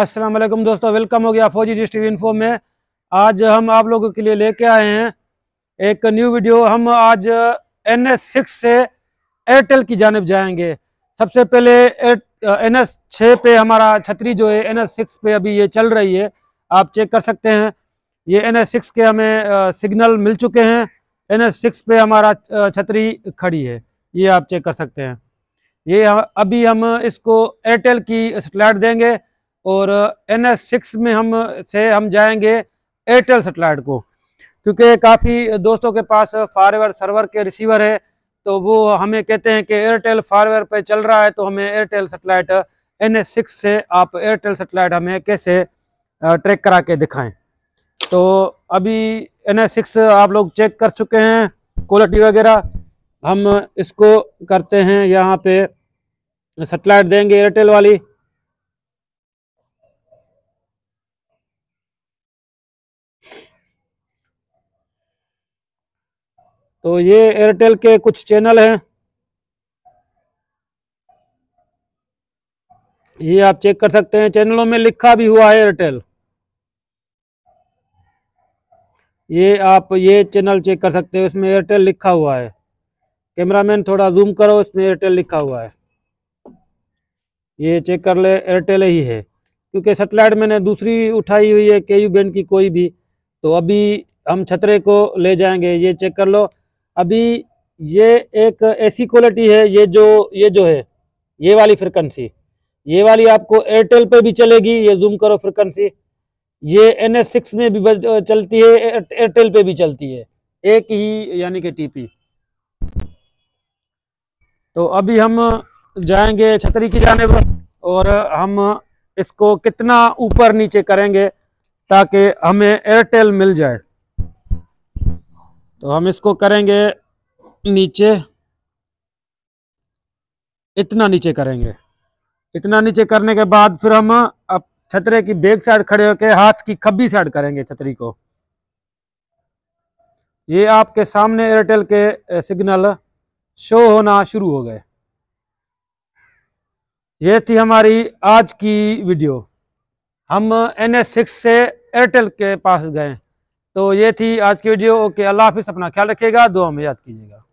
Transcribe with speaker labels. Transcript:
Speaker 1: अस्सलाम वालेकुम दोस्तों वेलकम हो गया फौजी डिश टी इन्फो में आज हम आप लोगों के लिए लेके आए हैं एक न्यू वीडियो हम आज एन एस सिक्स से एयरटेल की जानब जाएंगे सबसे पहले एन एस छः पे हमारा छतरी जो है एन एस सिक्स पे अभी ये चल रही है आप चेक कर सकते हैं ये एन एस सिक्स के हमें सिग्नल मिल चुके हैं एन एस सिक्स पे हमारा छतरी खड़ी है ये आप चेक कर सकते हैं ये अभी हम इसको एयरटेल की सेटेलाइट देंगे और एन एस सिक्स में हम से हम जाएंगे एयरटेल सेटेलाइट को क्योंकि काफ़ी दोस्तों के पास फारवेयर सर्वर के रिसीवर है तो वो हमें कहते हैं कि एयरटेल फारवेयर पे चल रहा है तो हमें Airtel satellite N S six से आप एयरटेल सेटेलाइट हमें कैसे ट्रैक करा के दिखाएं तो अभी एन एस सिक्स आप लोग चेक कर चुके हैं क्वालिटी वगैरह हम इसको करते हैं यहाँ पे सेटेलाइट देंगे एयरटेल वाली तो ये एयरटेल के कुछ चैनल हैं ये आप चेक कर सकते हैं चैनलों में लिखा भी हुआ है एयरटेल ये आप ये चैनल चेक कर सकते हैं इसमें एयरटेल लिखा हुआ है कैमरामैन थोड़ा जूम करो इसमें एयरटेल लिखा हुआ है ये चेक कर ले एयरटेल ही है क्योंकि सेटेलाइट मैंने दूसरी उठाई हुई है के यू बैंड की कोई भी तो अभी हम छतरे को ले जाएंगे ये चेक कर लो अभी ये एक ऐसी क्वालिटी है ये जो ये जो है ये वाली फ्रिक्वेंसी ये वाली आपको एयरटेल पे भी चलेगी ये जूम करो फ्रिक्वेंसी ये एन एस सिक्स में भी चलती है एयरटेल पे भी चलती है एक ही यानी कि टीपी तो अभी हम जाएंगे छतरी की जाने पर और हम इसको कितना ऊपर नीचे करेंगे ताकि हमें एयरटेल मिल जाए तो हम इसको करेंगे नीचे इतना नीचे करेंगे इतना नीचे करने के बाद फिर हम अब छतरे की बेग साइड खड़े होकर हाथ की खब्बी साइड करेंगे छतरी को ये आपके सामने एयरटेल के सिग्नल शो होना शुरू हो गए ये थी हमारी आज की वीडियो हम एन एस सिक्स से एयरटेल के पास गए तो ये थी आज की वीडियो ओके अल्लाह हाफिज़ अपना ख्याल रखिएगा दुआ में याद कीजिएगा